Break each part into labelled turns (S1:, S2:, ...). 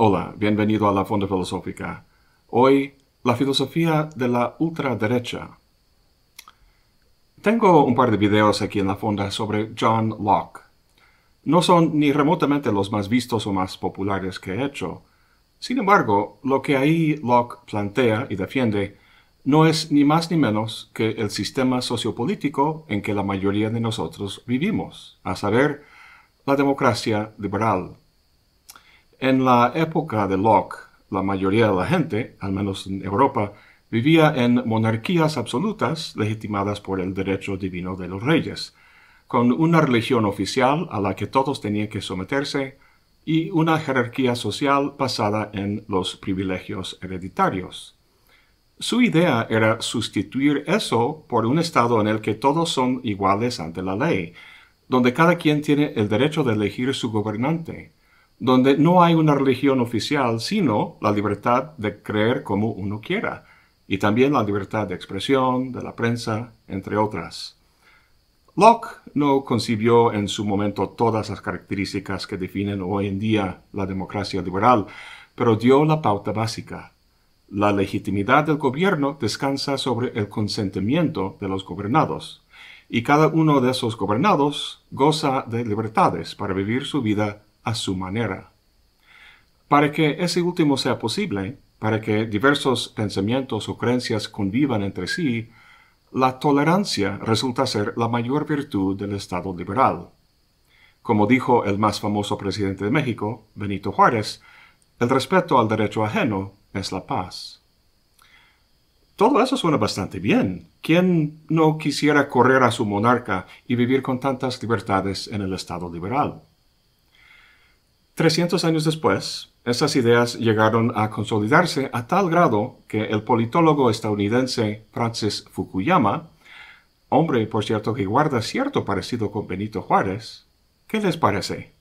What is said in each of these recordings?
S1: Hola, bienvenido a la Fonda Filosófica. Hoy, la filosofía de la ultraderecha. Tengo un par de videos aquí en la Fonda sobre John Locke. No son ni remotamente los más vistos o más populares que he hecho. Sin embargo, lo que ahí Locke plantea y defiende no es ni más ni menos que el sistema sociopolítico en que la mayoría de nosotros vivimos, a saber, la democracia liberal. En la época de Locke, la mayoría de la gente, al menos en Europa, vivía en monarquías absolutas legitimadas por el derecho divino de los reyes, con una religión oficial a la que todos tenían que someterse y una jerarquía social basada en los privilegios hereditarios. Su idea era sustituir eso por un estado en el que todos son iguales ante la ley, donde cada quien tiene el derecho de elegir su gobernante, donde no hay una religión oficial, sino la libertad de creer como uno quiera, y también la libertad de expresión, de la prensa, entre otras. Locke no concibió en su momento todas las características que definen hoy en día la democracia liberal, pero dio la pauta básica. La legitimidad del gobierno descansa sobre el consentimiento de los gobernados, y cada uno de esos gobernados goza de libertades para vivir su vida su manera. Para que ese último sea posible, para que diversos pensamientos o creencias convivan entre sí, la tolerancia resulta ser la mayor virtud del Estado liberal. Como dijo el más famoso presidente de México, Benito Juárez, el respeto al derecho ajeno es la paz. Todo eso suena bastante bien. ¿Quién no quisiera correr a su monarca y vivir con tantas libertades en el Estado liberal? 300 años después, esas ideas llegaron a consolidarse a tal grado que el politólogo estadounidense Francis Fukuyama, hombre por cierto que guarda cierto parecido con Benito Juárez, ¿qué les parece?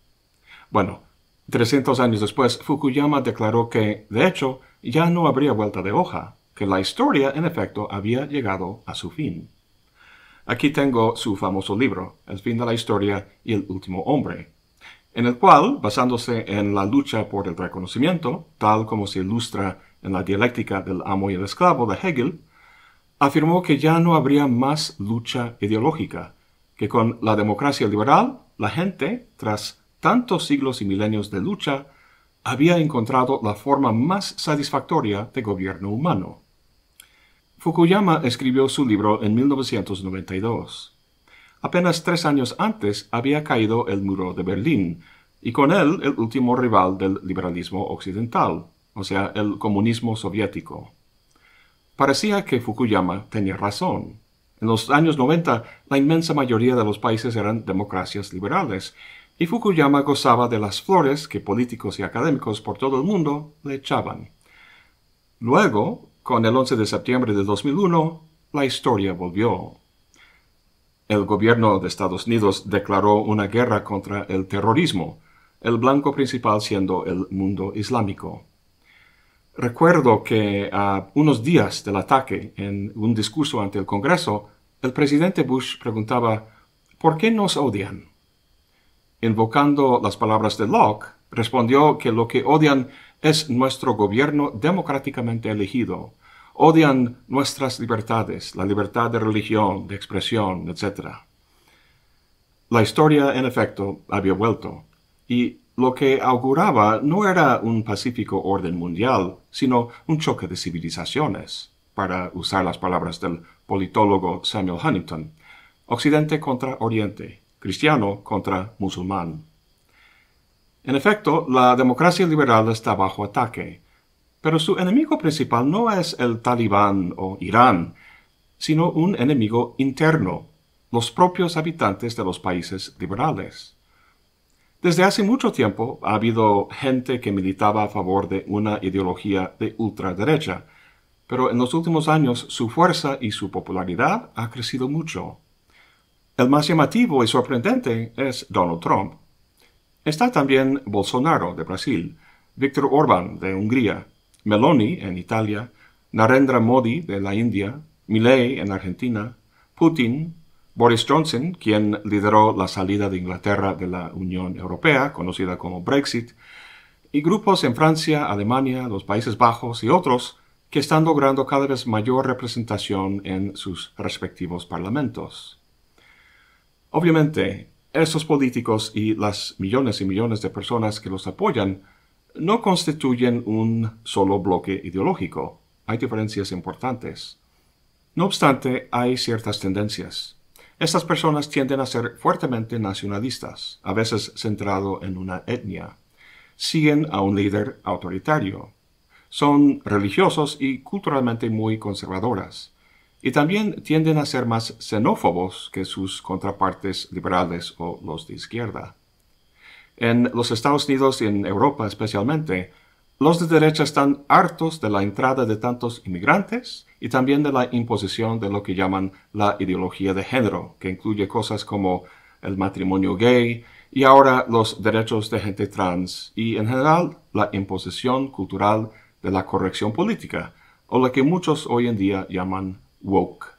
S1: Bueno, 300 años después, Fukuyama declaró que, de hecho, ya no habría vuelta de hoja, que la historia, en efecto, había llegado a su fin. Aquí tengo su famoso libro, El fin de la historia y el último hombre, en el cual, basándose en la lucha por el reconocimiento, tal como se ilustra en la dialéctica del amo y el esclavo de Hegel, afirmó que ya no habría más lucha ideológica, que con la democracia liberal, la gente, tras tantos siglos y milenios de lucha, había encontrado la forma más satisfactoria de gobierno humano. Fukuyama escribió su libro en 1992. Apenas tres años antes había caído el muro de Berlín, y con él el último rival del liberalismo occidental, o sea, el comunismo soviético. Parecía que Fukuyama tenía razón. En los años 90, la inmensa mayoría de los países eran democracias liberales, y Fukuyama gozaba de las flores que políticos y académicos por todo el mundo le echaban. Luego, con el 11 de septiembre de 2001, la historia volvió. El gobierno de Estados Unidos declaró una guerra contra el terrorismo, el blanco principal siendo el mundo islámico. Recuerdo que a unos días del ataque, en un discurso ante el Congreso, el presidente Bush preguntaba ¿Por qué nos odian? Invocando las palabras de Locke, respondió que lo que odian es nuestro gobierno democráticamente elegido, odian nuestras libertades, la libertad de religión, de expresión, etc. La historia, en efecto, había vuelto, y lo que auguraba no era un pacífico orden mundial, sino un choque de civilizaciones, para usar las palabras del politólogo Samuel Huntington, Occidente contra Oriente, cristiano contra musulmán. En efecto, la democracia liberal está bajo ataque, pero su enemigo principal no es el talibán o Irán, sino un enemigo interno, los propios habitantes de los países liberales. Desde hace mucho tiempo ha habido gente que militaba a favor de una ideología de ultraderecha, pero en los últimos años su fuerza y su popularidad ha crecido mucho. El más llamativo y sorprendente es Donald Trump. Está también Bolsonaro de Brasil, Víctor Orbán de Hungría, Meloni en Italia, Narendra Modi de la India, Milley en Argentina, Putin, Boris Johnson, quien lideró la salida de Inglaterra de la Unión Europea, conocida como Brexit, y grupos en Francia, Alemania, los Países Bajos y otros que están logrando cada vez mayor representación en sus respectivos parlamentos. Obviamente, esos políticos y las millones y millones de personas que los apoyan no constituyen un solo bloque ideológico. Hay diferencias importantes. No obstante, hay ciertas tendencias. Estas personas tienden a ser fuertemente nacionalistas, a veces centrado en una etnia. Siguen a un líder autoritario. Son religiosos y culturalmente muy conservadoras. Y también tienden a ser más xenófobos que sus contrapartes liberales o los de izquierda. En los Estados Unidos y en Europa especialmente, los de derecha están hartos de la entrada de tantos inmigrantes y también de la imposición de lo que llaman la ideología de género, que incluye cosas como el matrimonio gay y ahora los derechos de gente trans y en general la imposición cultural de la corrección política, o la que muchos hoy en día llaman woke.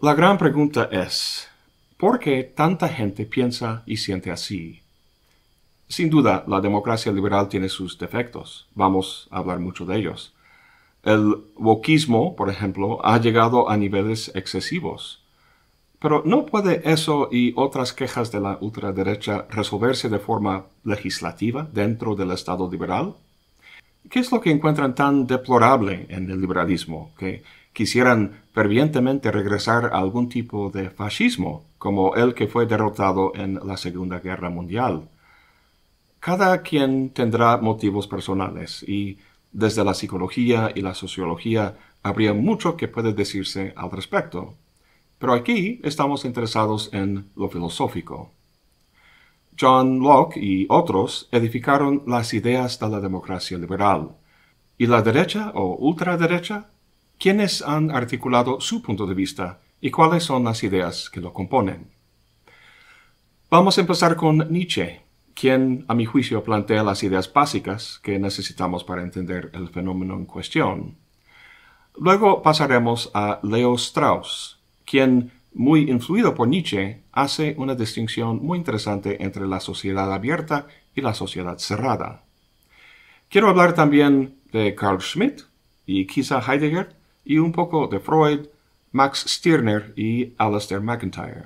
S1: La gran pregunta es, ¿por qué tanta gente piensa y siente así? Sin duda, la democracia liberal tiene sus defectos. Vamos a hablar mucho de ellos. El wokismo, por ejemplo, ha llegado a niveles excesivos. Pero ¿no puede eso y otras quejas de la ultraderecha resolverse de forma legislativa dentro del Estado liberal? ¿Qué es lo que encuentran tan deplorable en el liberalismo? Que quisieran fervientemente regresar a algún tipo de fascismo, como el que fue derrotado en la Segunda Guerra Mundial. Cada quien tendrá motivos personales y desde la psicología y la sociología habría mucho que puede decirse al respecto. Pero aquí estamos interesados en lo filosófico. John Locke y otros edificaron las ideas de la democracia liberal. ¿Y la derecha o ultraderecha? ¿Quiénes han articulado su punto de vista y cuáles son las ideas que lo componen? Vamos a empezar con Nietzsche, quien, a mi juicio, plantea las ideas básicas que necesitamos para entender el fenómeno en cuestión. Luego pasaremos a Leo Strauss, quien, muy influido por Nietzsche, hace una distinción muy interesante entre la sociedad abierta y la sociedad cerrada. Quiero hablar también de Carl Schmitt y quizá Heidegger y un poco de Freud, Max Stirner y Alastair McIntyre.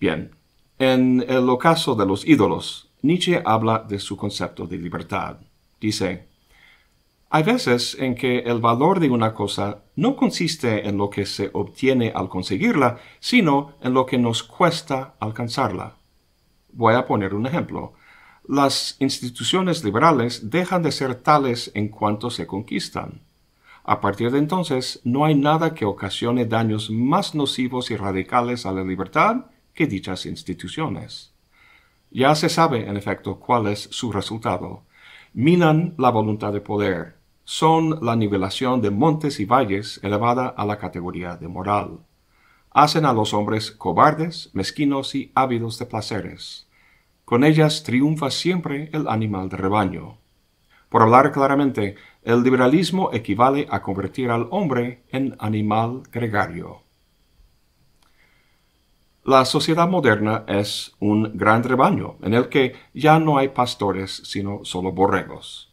S1: Bien, en el ocaso de los ídolos, Nietzsche habla de su concepto de libertad. Dice, hay veces en que el valor de una cosa no consiste en lo que se obtiene al conseguirla, sino en lo que nos cuesta alcanzarla. Voy a poner un ejemplo. Las instituciones liberales dejan de ser tales en cuanto se conquistan. A partir de entonces, no hay nada que ocasione daños más nocivos y radicales a la libertad que dichas instituciones. Ya se sabe, en efecto, cuál es su resultado. Minan la voluntad de poder. Son la nivelación de montes y valles elevada a la categoría de moral. Hacen a los hombres cobardes, mezquinos y ávidos de placeres. Con ellas triunfa siempre el animal de rebaño. Por hablar claramente, el liberalismo equivale a convertir al hombre en animal gregario. La sociedad moderna es un gran rebaño en el que ya no hay pastores sino solo borregos.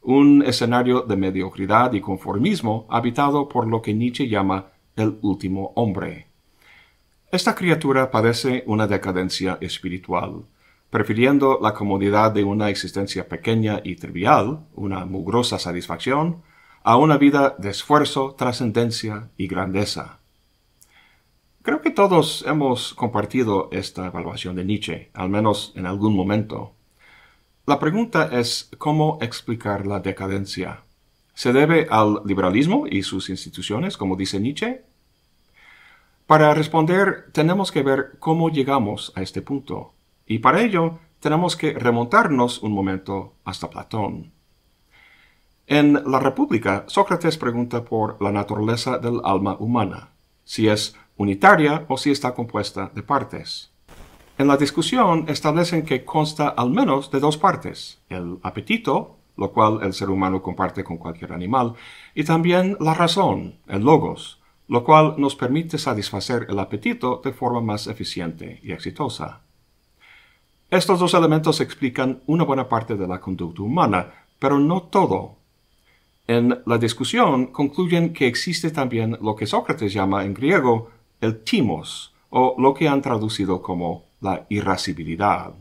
S1: Un escenario de mediocridad y conformismo habitado por lo que Nietzsche llama el último hombre. Esta criatura padece una decadencia espiritual, prefiriendo la comodidad de una existencia pequeña y trivial, una mugrosa satisfacción, a una vida de esfuerzo, trascendencia y grandeza. Creo que todos hemos compartido esta evaluación de Nietzsche, al menos en algún momento. La pregunta es cómo explicar la decadencia. ¿Se debe al liberalismo y sus instituciones, como dice Nietzsche? Para responder, tenemos que ver cómo llegamos a este punto, y para ello tenemos que remontarnos un momento hasta Platón. En La República, Sócrates pregunta por la naturaleza del alma humana, si es unitaria o si está compuesta de partes. En la discusión establecen que consta al menos de dos partes, el apetito, lo cual el ser humano comparte con cualquier animal, y también la razón, el logos, lo cual nos permite satisfacer el apetito de forma más eficiente y exitosa. Estos dos elementos explican una buena parte de la conducta humana, pero no todo. En la discusión concluyen que existe también lo que Sócrates llama en griego el timos, o lo que han traducido como la irascibilidad.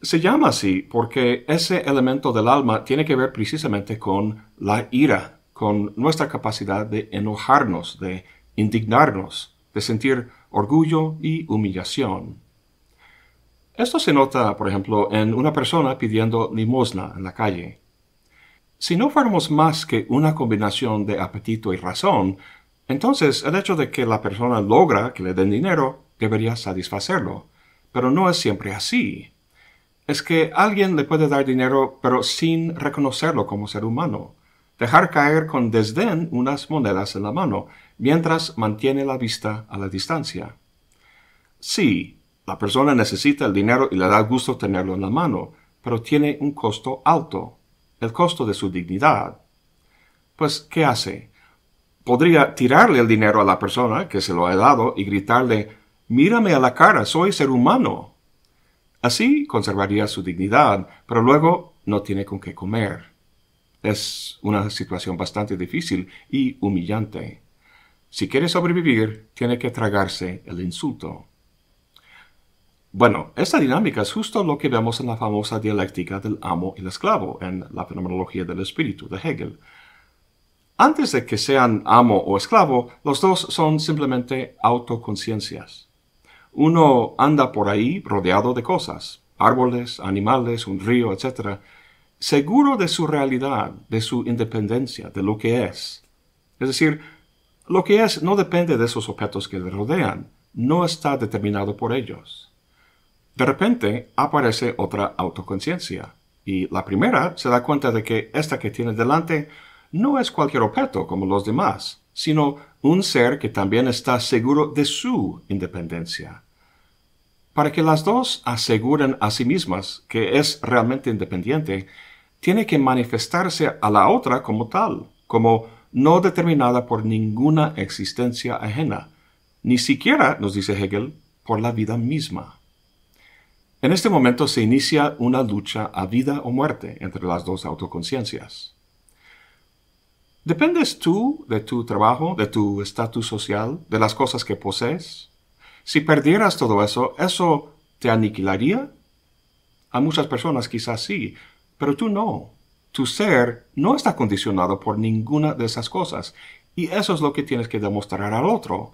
S1: Se llama así porque ese elemento del alma tiene que ver precisamente con la ira, con nuestra capacidad de enojarnos, de indignarnos, de sentir orgullo y humillación. Esto se nota, por ejemplo, en una persona pidiendo limosna en la calle. Si no fuéramos más que una combinación de apetito y razón, entonces, el hecho de que la persona logra que le den dinero debería satisfacerlo, pero no es siempre así. Es que alguien le puede dar dinero pero sin reconocerlo como ser humano, dejar caer con desdén unas monedas en la mano, mientras mantiene la vista a la distancia. Sí, la persona necesita el dinero y le da gusto tenerlo en la mano, pero tiene un costo alto, el costo de su dignidad. Pues, ¿qué hace? podría tirarle el dinero a la persona que se lo ha dado y gritarle, mírame a la cara, soy ser humano. Así conservaría su dignidad, pero luego no tiene con qué comer. Es una situación bastante difícil y humillante. Si quiere sobrevivir, tiene que tragarse el insulto. Bueno, esta dinámica es justo lo que vemos en la famosa dialéctica del amo y el esclavo, en la fenomenología del espíritu de Hegel. Antes de que sean amo o esclavo, los dos son simplemente autoconciencias. Uno anda por ahí rodeado de cosas, árboles, animales, un río, etc., seguro de su realidad, de su independencia, de lo que es. Es decir, lo que es no depende de esos objetos que le rodean, no está determinado por ellos. De repente aparece otra autoconciencia, y la primera se da cuenta de que esta que tiene delante no es cualquier objeto como los demás, sino un ser que también está seguro de su independencia. Para que las dos aseguren a sí mismas que es realmente independiente, tiene que manifestarse a la otra como tal, como no determinada por ninguna existencia ajena, ni siquiera, nos dice Hegel, por la vida misma. En este momento se inicia una lucha a vida o muerte entre las dos autoconciencias. ¿Dependes tú de tu trabajo, de tu estatus social, de las cosas que posees? Si perdieras todo eso, ¿eso te aniquilaría? A muchas personas quizás sí, pero tú no. Tu ser no está condicionado por ninguna de esas cosas, y eso es lo que tienes que demostrar al otro.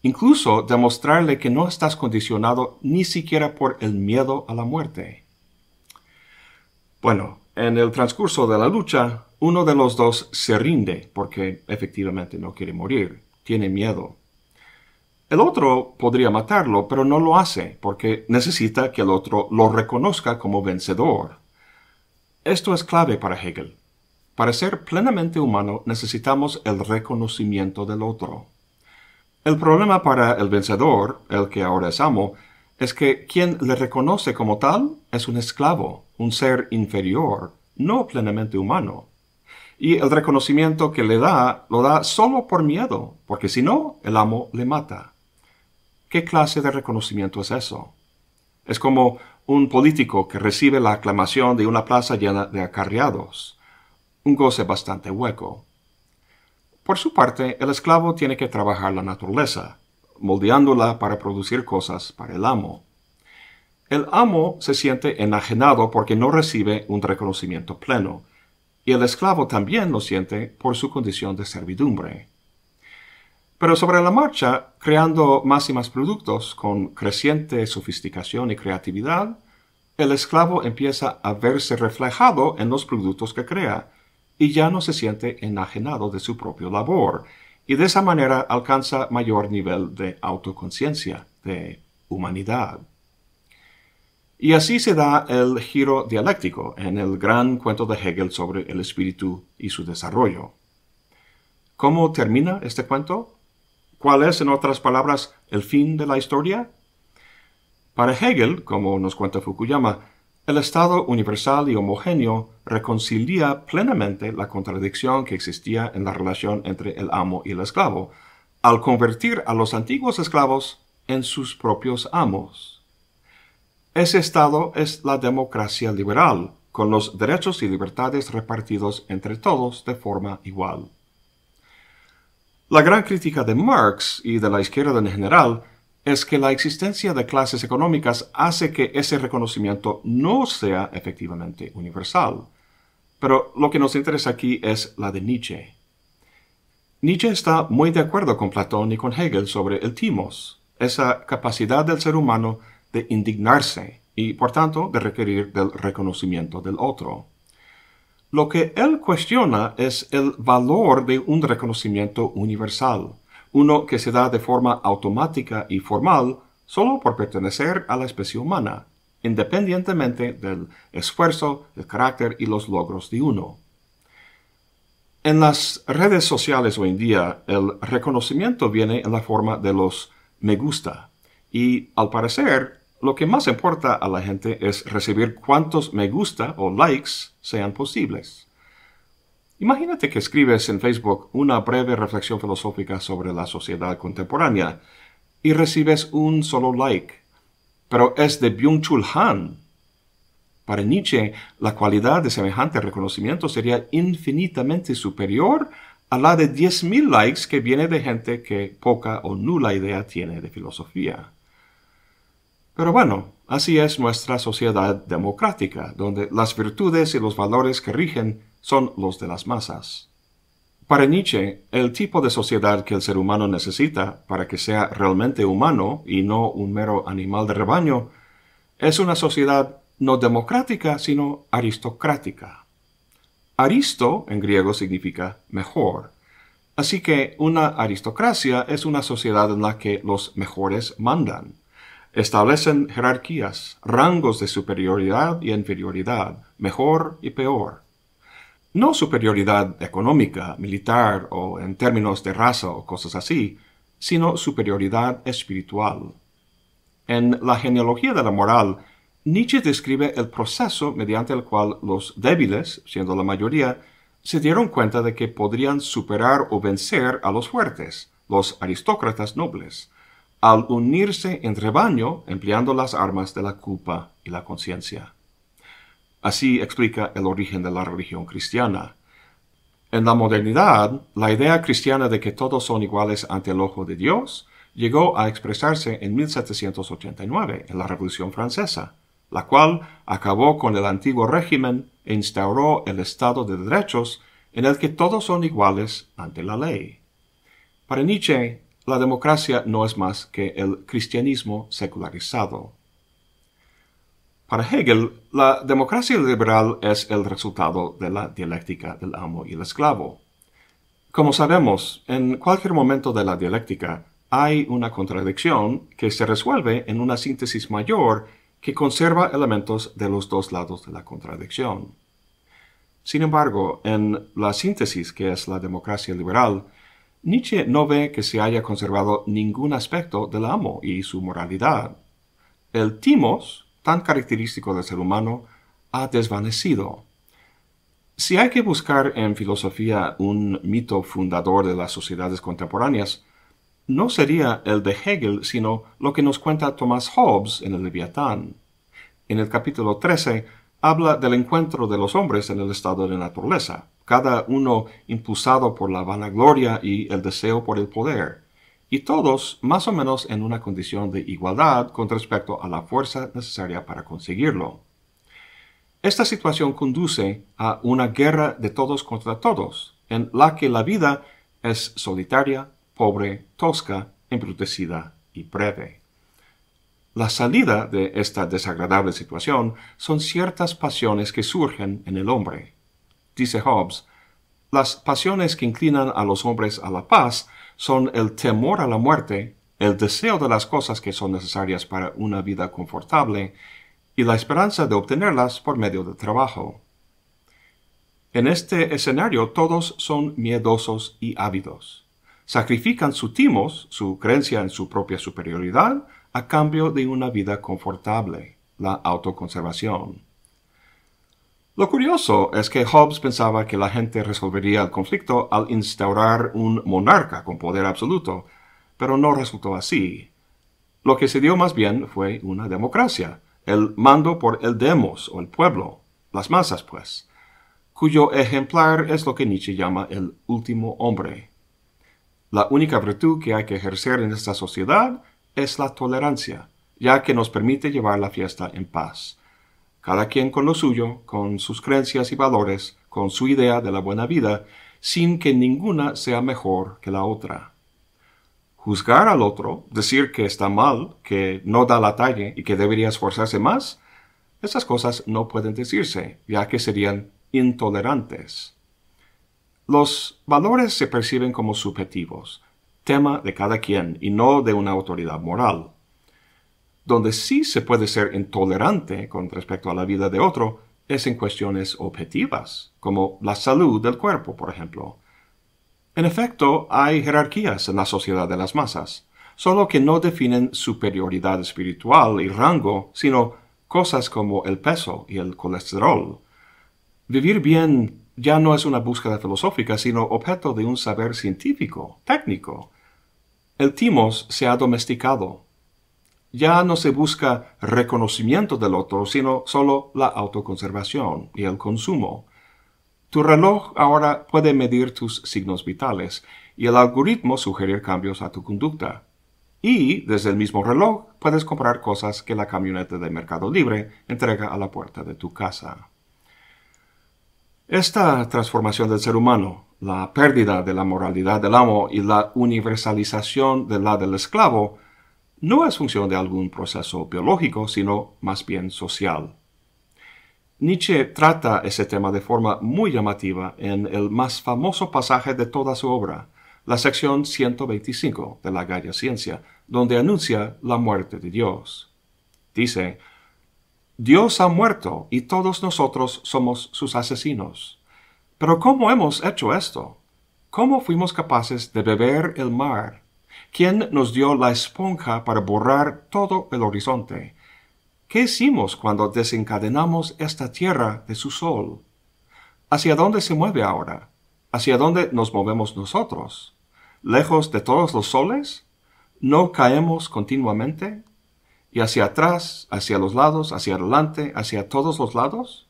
S1: Incluso demostrarle que no estás condicionado ni siquiera por el miedo a la muerte. Bueno, en el transcurso de la lucha, uno de los dos se rinde porque efectivamente no quiere morir, tiene miedo. El otro podría matarlo, pero no lo hace porque necesita que el otro lo reconozca como vencedor. Esto es clave para Hegel. Para ser plenamente humano necesitamos el reconocimiento del otro. El problema para el vencedor, el que ahora es amo, es que quien le reconoce como tal es un esclavo, un ser inferior, no plenamente humano. Y el reconocimiento que le da lo da solo por miedo, porque si no, el amo le mata. ¿Qué clase de reconocimiento es eso? Es como un político que recibe la aclamación de una plaza llena de acarreados. Un goce bastante hueco. Por su parte, el esclavo tiene que trabajar la naturaleza, moldeándola para producir cosas para el amo. El amo se siente enajenado porque no recibe un reconocimiento pleno, y el esclavo también lo siente por su condición de servidumbre. Pero sobre la marcha, creando más y más productos con creciente sofisticación y creatividad, el esclavo empieza a verse reflejado en los productos que crea y ya no se siente enajenado de su propia labor, y de esa manera alcanza mayor nivel de autoconciencia, de humanidad. Y así se da el giro dialéctico en el gran cuento de Hegel sobre el espíritu y su desarrollo. ¿Cómo termina este cuento? ¿Cuál es, en otras palabras, el fin de la historia? Para Hegel, como nos cuenta Fukuyama, el Estado universal y homogéneo reconcilia plenamente la contradicción que existía en la relación entre el amo y el esclavo, al convertir a los antiguos esclavos en sus propios amos. Ese Estado es la democracia liberal, con los derechos y libertades repartidos entre todos de forma igual. La gran crítica de Marx y de la izquierda en general es que la existencia de clases económicas hace que ese reconocimiento no sea efectivamente universal. Pero lo que nos interesa aquí es la de Nietzsche. Nietzsche está muy de acuerdo con Platón y con Hegel sobre el timos, esa capacidad del ser humano de indignarse y, por tanto, de requerir del reconocimiento del otro. Lo que él cuestiona es el valor de un reconocimiento universal, uno que se da de forma automática y formal solo por pertenecer a la especie humana, independientemente del esfuerzo, el carácter y los logros de uno. En las redes sociales hoy en día, el reconocimiento viene en la forma de los me gusta. Y al parecer, lo que más importa a la gente es recibir cuantos me gusta o likes sean posibles. Imagínate que escribes en Facebook una breve reflexión filosófica sobre la sociedad contemporánea y recibes un solo like, pero es de Byung-Chul Han. Para Nietzsche, la cualidad de semejante reconocimiento sería infinitamente superior a la de 10.000 likes que viene de gente que poca o nula idea tiene de filosofía. Pero bueno, así es nuestra sociedad democrática, donde las virtudes y los valores que rigen son los de las masas. Para Nietzsche, el tipo de sociedad que el ser humano necesita para que sea realmente humano y no un mero animal de rebaño es una sociedad no democrática, sino aristocrática. Aristo en griego significa mejor. Así que una aristocracia es una sociedad en la que los mejores mandan. Establecen jerarquías, rangos de superioridad y inferioridad, mejor y peor. No superioridad económica, militar o en términos de raza o cosas así, sino superioridad espiritual. En la genealogía de la moral, Nietzsche describe el proceso mediante el cual los débiles, siendo la mayoría, se dieron cuenta de que podrían superar o vencer a los fuertes, los aristócratas nobles, al unirse en rebaño empleando las armas de la culpa y la conciencia. Así explica el origen de la religión cristiana. En la modernidad, la idea cristiana de que todos son iguales ante el ojo de Dios llegó a expresarse en 1789, en la Revolución Francesa, la cual acabó con el antiguo régimen e instauró el Estado de Derechos en el que todos son iguales ante la ley. Para Nietzsche, la democracia no es más que el cristianismo secularizado. Para Hegel, la democracia liberal es el resultado de la dialéctica del amo y el esclavo. Como sabemos, en cualquier momento de la dialéctica hay una contradicción que se resuelve en una síntesis mayor que conserva elementos de los dos lados de la contradicción. Sin embargo, en la síntesis que es la democracia liberal, Nietzsche no ve que se haya conservado ningún aspecto del amo y su moralidad. El timos, tan característico del ser humano ha desvanecido. Si hay que buscar en filosofía un mito fundador de las sociedades contemporáneas, no sería el de Hegel, sino lo que nos cuenta Thomas Hobbes en el Leviatán. En el capítulo 13 habla del encuentro de los hombres en el estado de naturaleza, cada uno impulsado por la vanagloria y el deseo por el poder y todos más o menos en una condición de igualdad con respecto a la fuerza necesaria para conseguirlo. Esta situación conduce a una guerra de todos contra todos, en la que la vida es solitaria, pobre, tosca, embrutecida y breve. La salida de esta desagradable situación son ciertas pasiones que surgen en el hombre. Dice Hobbes, las pasiones que inclinan a los hombres a la paz son el temor a la muerte, el deseo de las cosas que son necesarias para una vida confortable y la esperanza de obtenerlas por medio del trabajo. En este escenario todos son miedosos y ávidos. Sacrifican su timos, su creencia en su propia superioridad, a cambio de una vida confortable, la autoconservación. Lo curioso es que Hobbes pensaba que la gente resolvería el conflicto al instaurar un monarca con poder absoluto, pero no resultó así. Lo que se dio más bien fue una democracia, el mando por el demos o el pueblo, las masas pues, cuyo ejemplar es lo que Nietzsche llama el último hombre. La única virtud que hay que ejercer en esta sociedad es la tolerancia, ya que nos permite llevar la fiesta en paz cada quien con lo suyo, con sus creencias y valores, con su idea de la buena vida, sin que ninguna sea mejor que la otra. Juzgar al otro, decir que está mal, que no da la talla y que debería esforzarse más, esas cosas no pueden decirse, ya que serían intolerantes. Los valores se perciben como subjetivos, tema de cada quien y no de una autoridad moral. Donde sí se puede ser intolerante con respecto a la vida de otro es en cuestiones objetivas, como la salud del cuerpo, por ejemplo. En efecto, hay jerarquías en la sociedad de las masas, solo que no definen superioridad espiritual y rango, sino cosas como el peso y el colesterol. Vivir bien ya no es una búsqueda filosófica, sino objeto de un saber científico, técnico. El timos se ha domesticado ya no se busca reconocimiento del otro, sino solo la autoconservación y el consumo. Tu reloj ahora puede medir tus signos vitales y el algoritmo sugerir cambios a tu conducta. Y desde el mismo reloj puedes comprar cosas que la camioneta de Mercado Libre entrega a la puerta de tu casa. Esta transformación del ser humano, la pérdida de la moralidad del amo y la universalización de la del esclavo, no es función de algún proceso biológico, sino más bien social. Nietzsche trata ese tema de forma muy llamativa en el más famoso pasaje de toda su obra, la sección 125 de la Galla Ciencia, donde anuncia la muerte de Dios. Dice, Dios ha muerto y todos nosotros somos sus asesinos. Pero ¿cómo hemos hecho esto? ¿Cómo fuimos capaces de beber el mar ¿Quién nos dio la esponja para borrar todo el horizonte? ¿Qué hicimos cuando desencadenamos esta tierra de su sol? ¿Hacia dónde se mueve ahora? ¿Hacia dónde nos movemos nosotros? ¿Lejos de todos los soles? ¿No caemos continuamente? ¿Y hacia atrás, hacia los lados, hacia adelante, hacia todos los lados?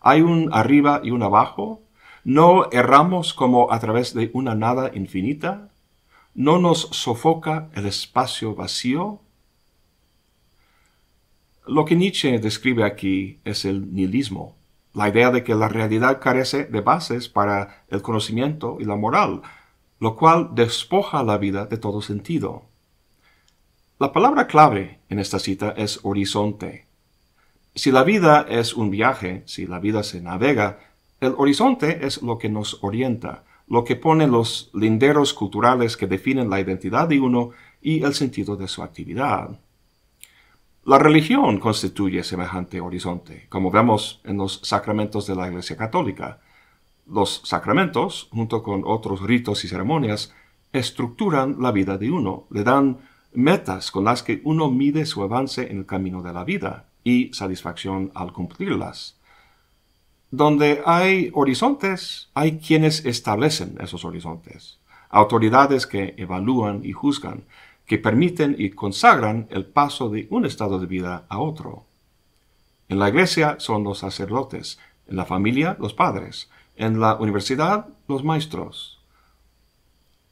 S1: ¿Hay un arriba y un abajo? ¿No erramos como a través de una nada infinita? no nos sofoca el espacio vacío? Lo que Nietzsche describe aquí es el nihilismo, la idea de que la realidad carece de bases para el conocimiento y la moral, lo cual despoja la vida de todo sentido. La palabra clave en esta cita es horizonte. Si la vida es un viaje, si la vida se navega, el horizonte es lo que nos orienta, lo que pone los linderos culturales que definen la identidad de uno y el sentido de su actividad. La religión constituye semejante horizonte, como vemos en los sacramentos de la Iglesia Católica. Los sacramentos, junto con otros ritos y ceremonias, estructuran la vida de uno, le dan metas con las que uno mide su avance en el camino de la vida y satisfacción al cumplirlas. Donde hay horizontes, hay quienes establecen esos horizontes, autoridades que evalúan y juzgan, que permiten y consagran el paso de un estado de vida a otro. En la iglesia son los sacerdotes, en la familia los padres, en la universidad los maestros.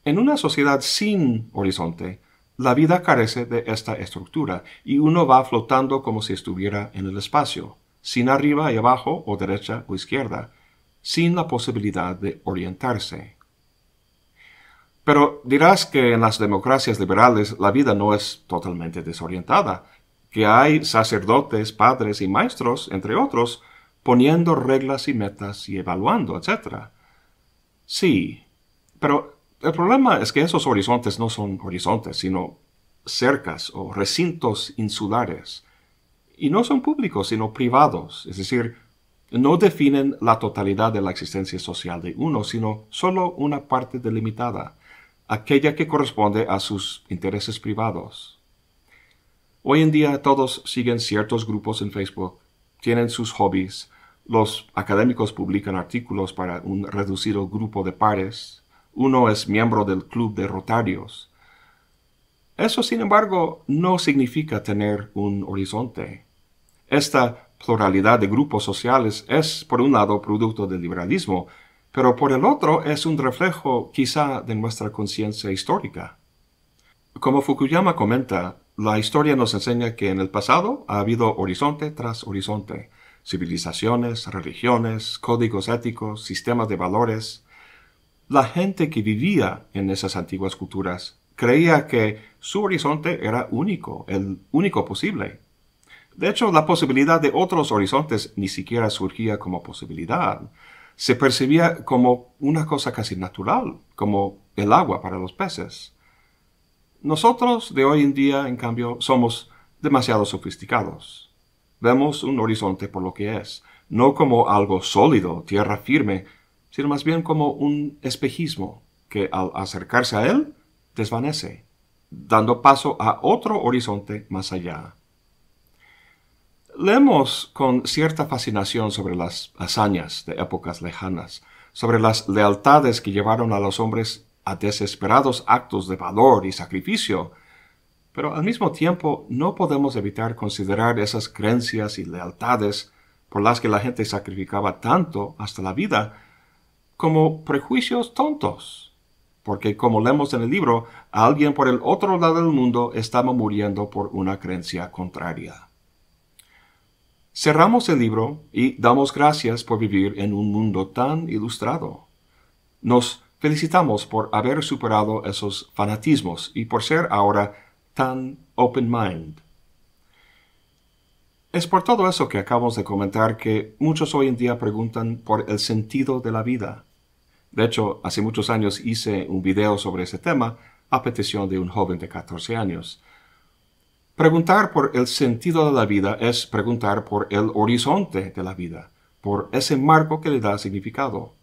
S1: En una sociedad sin horizonte, la vida carece de esta estructura y uno va flotando como si estuviera en el espacio sin arriba y abajo o derecha o izquierda, sin la posibilidad de orientarse. Pero dirás que en las democracias liberales la vida no es totalmente desorientada, que hay sacerdotes, padres y maestros, entre otros, poniendo reglas y metas y evaluando, etc. Sí, pero el problema es que esos horizontes no son horizontes, sino cercas o recintos insulares, y no son públicos, sino privados, es decir, no definen la totalidad de la existencia social de uno, sino solo una parte delimitada, aquella que corresponde a sus intereses privados. Hoy en día todos siguen ciertos grupos en Facebook, tienen sus hobbies, los académicos publican artículos para un reducido grupo de pares, uno es miembro del club de Rotarios. Eso, sin embargo, no significa tener un horizonte, esta pluralidad de grupos sociales es, por un lado, producto del liberalismo, pero por el otro es un reflejo quizá de nuestra conciencia histórica. Como Fukuyama comenta, la historia nos enseña que en el pasado ha habido horizonte tras horizonte, civilizaciones, religiones, códigos éticos, sistemas de valores. La gente que vivía en esas antiguas culturas creía que su horizonte era único, el único posible, de hecho, la posibilidad de otros horizontes ni siquiera surgía como posibilidad. Se percibía como una cosa casi natural, como el agua para los peces. Nosotros de hoy en día, en cambio, somos demasiado sofisticados. Vemos un horizonte por lo que es, no como algo sólido, tierra firme, sino más bien como un espejismo que al acercarse a él desvanece, dando paso a otro horizonte más allá. Leemos con cierta fascinación sobre las hazañas de épocas lejanas, sobre las lealtades que llevaron a los hombres a desesperados actos de valor y sacrificio, pero al mismo tiempo no podemos evitar considerar esas creencias y lealtades por las que la gente sacrificaba tanto hasta la vida como prejuicios tontos, porque como leemos en el libro, alguien por el otro lado del mundo estaba muriendo por una creencia contraria. Cerramos el libro y damos gracias por vivir en un mundo tan ilustrado. Nos felicitamos por haber superado esos fanatismos y por ser ahora tan open mind. Es por todo eso que acabamos de comentar que muchos hoy en día preguntan por el sentido de la vida. De hecho, hace muchos años hice un video sobre ese tema a petición de un joven de 14 años. Preguntar por el sentido de la vida es preguntar por el horizonte de la vida, por ese marco que le da significado.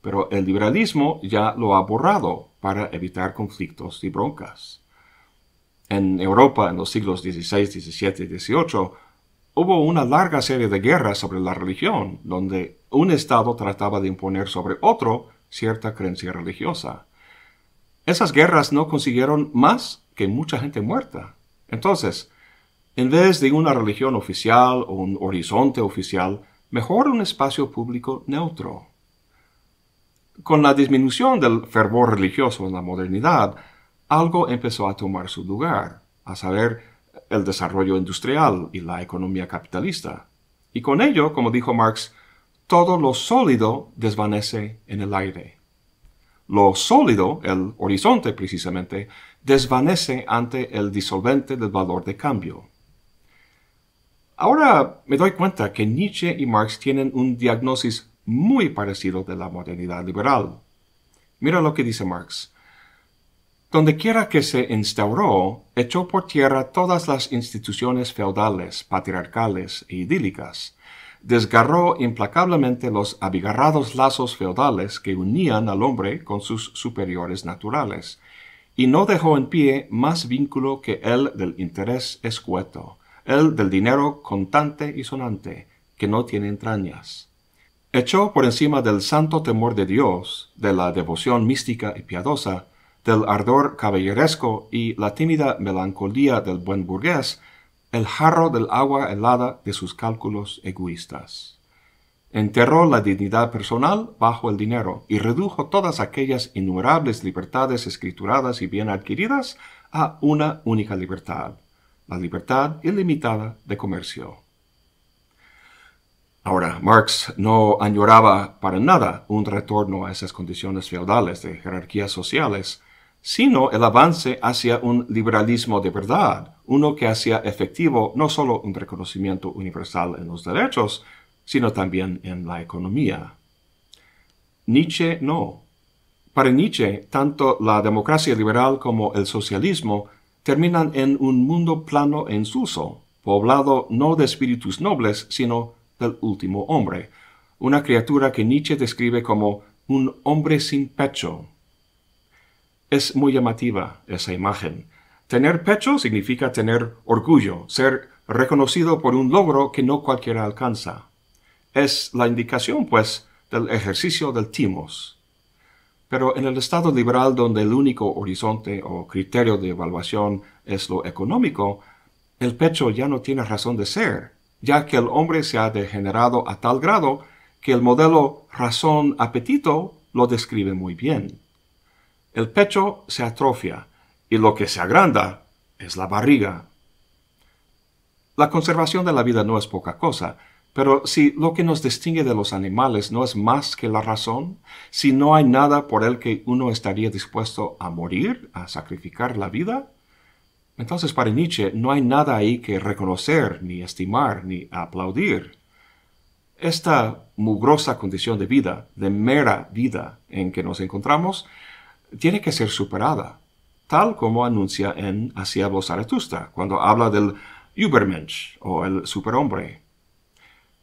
S1: Pero el liberalismo ya lo ha borrado para evitar conflictos y broncas. En Europa, en los siglos XVI, XVII y XVIII, hubo una larga serie de guerras sobre la religión, donde un Estado trataba de imponer sobre otro cierta creencia religiosa. Esas guerras no consiguieron más que mucha gente muerta. Entonces, en vez de una religión oficial o un horizonte oficial, mejor un espacio público neutro. Con la disminución del fervor religioso en la modernidad, algo empezó a tomar su lugar, a saber, el desarrollo industrial y la economía capitalista. Y con ello, como dijo Marx, todo lo sólido desvanece en el aire. Lo sólido, el horizonte precisamente, desvanece ante el disolvente del valor de cambio. Ahora me doy cuenta que Nietzsche y Marx tienen un diagnóstico muy parecido de la modernidad liberal. Mira lo que dice Marx. Dondequiera que se instauró, echó por tierra todas las instituciones feudales, patriarcales e idílicas, desgarró implacablemente los abigarrados lazos feudales que unían al hombre con sus superiores naturales, y no dejó en pie más vínculo que el del interés escueto, el del dinero contante y sonante, que no tiene entrañas. Echó por encima del santo temor de Dios, de la devoción mística y piadosa, del ardor caballeresco y la tímida melancolía del buen burgués, el jarro del agua helada de sus cálculos egoístas. Enterró la dignidad personal bajo el dinero y redujo todas aquellas innumerables libertades escrituradas y bien adquiridas a una única libertad, la libertad ilimitada de comercio. Ahora, Marx no añoraba para nada un retorno a esas condiciones feudales de jerarquías sociales, sino el avance hacia un liberalismo de verdad, uno que hacía efectivo no solo un reconocimiento universal en los derechos, sino también en la economía. Nietzsche no. Para Nietzsche, tanto la democracia liberal como el socialismo terminan en un mundo plano en insulso, poblado no de espíritus nobles, sino del último hombre, una criatura que Nietzsche describe como un hombre sin pecho, es muy llamativa esa imagen. Tener pecho significa tener orgullo, ser reconocido por un logro que no cualquiera alcanza. Es la indicación, pues, del ejercicio del timos. Pero en el Estado liberal donde el único horizonte o criterio de evaluación es lo económico, el pecho ya no tiene razón de ser, ya que el hombre se ha degenerado a tal grado que el modelo razón-apetito lo describe muy bien. El pecho se atrofia y lo que se agranda es la barriga. La conservación de la vida no es poca cosa, pero si lo que nos distingue de los animales no es más que la razón, si no hay nada por el que uno estaría dispuesto a morir, a sacrificar la vida, entonces para Nietzsche no hay nada ahí que reconocer, ni estimar, ni aplaudir. Esta mugrosa condición de vida, de mera vida en que nos encontramos, tiene que ser superada, tal como anuncia en Hacia vos Zaratustra, cuando habla del Übermensch o el superhombre.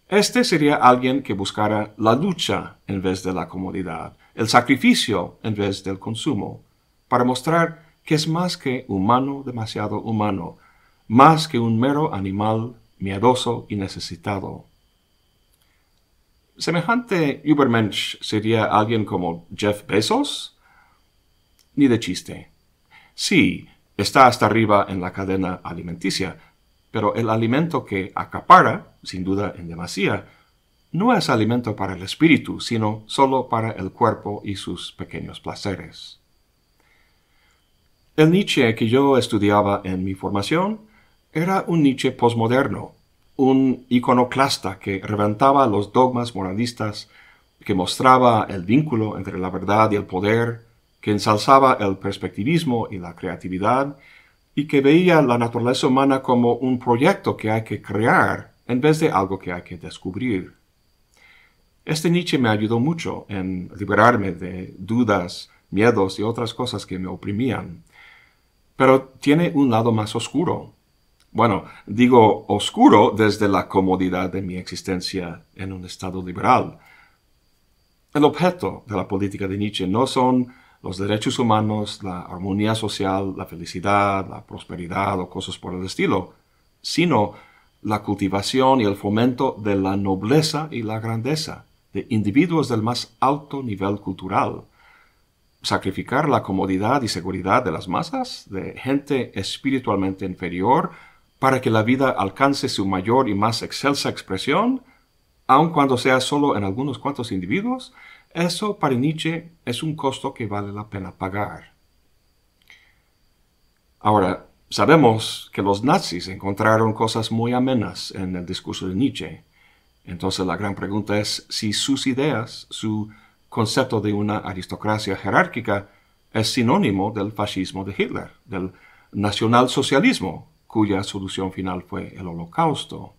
S1: Este sería alguien que buscara la lucha en vez de la comodidad, el sacrificio en vez del consumo, para mostrar que es más que humano, demasiado humano, más que un mero animal miedoso y necesitado. Semejante Übermensch sería alguien como Jeff Bezos, ni de chiste. Sí, está hasta arriba en la cadena alimenticia, pero el alimento que acapara, sin duda en demasía, no es alimento para el espíritu, sino solo para el cuerpo y sus pequeños placeres. El Nietzsche que yo estudiaba en mi formación era un Nietzsche posmoderno, un iconoclasta que reventaba los dogmas moralistas, que mostraba el vínculo entre la verdad y el poder, que ensalzaba el perspectivismo y la creatividad, y que veía la naturaleza humana como un proyecto que hay que crear en vez de algo que hay que descubrir. Este Nietzsche me ayudó mucho en liberarme de dudas, miedos y otras cosas que me oprimían. Pero tiene un lado más oscuro. Bueno, digo oscuro desde la comodidad de mi existencia en un Estado liberal. El objeto de la política de Nietzsche no son los derechos humanos, la armonía social, la felicidad, la prosperidad o cosas por el estilo, sino la cultivación y el fomento de la nobleza y la grandeza de individuos del más alto nivel cultural. Sacrificar la comodidad y seguridad de las masas, de gente espiritualmente inferior, para que la vida alcance su mayor y más excelsa expresión, aun cuando sea solo en algunos cuantos individuos, eso para Nietzsche es un costo que vale la pena pagar. Ahora, sabemos que los nazis encontraron cosas muy amenas en el discurso de Nietzsche. Entonces la gran pregunta es si sus ideas, su concepto de una aristocracia jerárquica, es sinónimo del fascismo de Hitler, del nacionalsocialismo, cuya solución final fue el holocausto.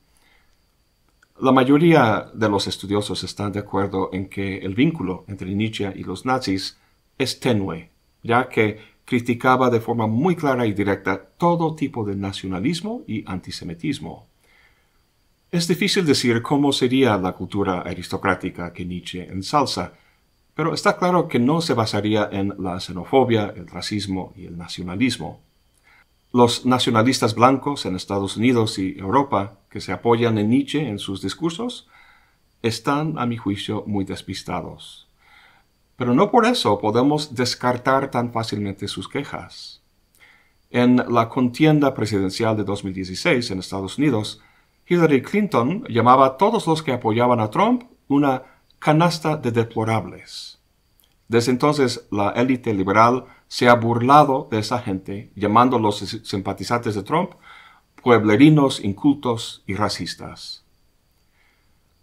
S1: La mayoría de los estudiosos están de acuerdo en que el vínculo entre Nietzsche y los nazis es tenue, ya que criticaba de forma muy clara y directa todo tipo de nacionalismo y antisemitismo. Es difícil decir cómo sería la cultura aristocrática que Nietzsche ensalza, pero está claro que no se basaría en la xenofobia, el racismo y el nacionalismo. Los nacionalistas blancos en Estados Unidos y Europa que se apoyan en Nietzsche en sus discursos, están, a mi juicio, muy despistados. Pero no por eso podemos descartar tan fácilmente sus quejas. En la contienda presidencial de 2016 en Estados Unidos, Hillary Clinton llamaba a todos los que apoyaban a Trump una canasta de deplorables. Desde entonces, la élite liberal se ha burlado de esa gente, llamando a los simpatizantes de Trump pueblerinos incultos y racistas.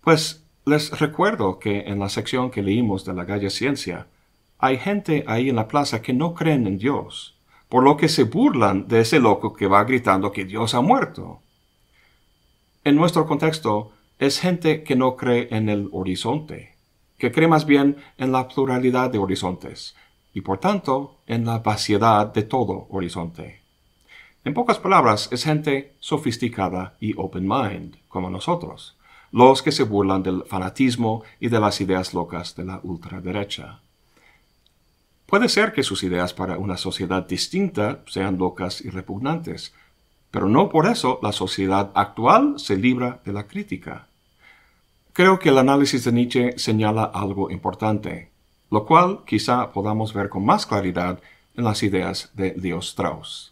S1: Pues les recuerdo que en la sección que leímos de la Galla Ciencia, hay gente ahí en la plaza que no creen en Dios, por lo que se burlan de ese loco que va gritando que Dios ha muerto. En nuestro contexto, es gente que no cree en el horizonte, que cree más bien en la pluralidad de horizontes, y por tanto en la vaciedad de todo horizonte. En pocas palabras, es gente sofisticada y open mind, como nosotros, los que se burlan del fanatismo y de las ideas locas de la ultraderecha. Puede ser que sus ideas para una sociedad distinta sean locas y repugnantes, pero no por eso la sociedad actual se libra de la crítica. Creo que el análisis de Nietzsche señala algo importante, lo cual quizá podamos ver con más claridad en las ideas de Leo Strauss.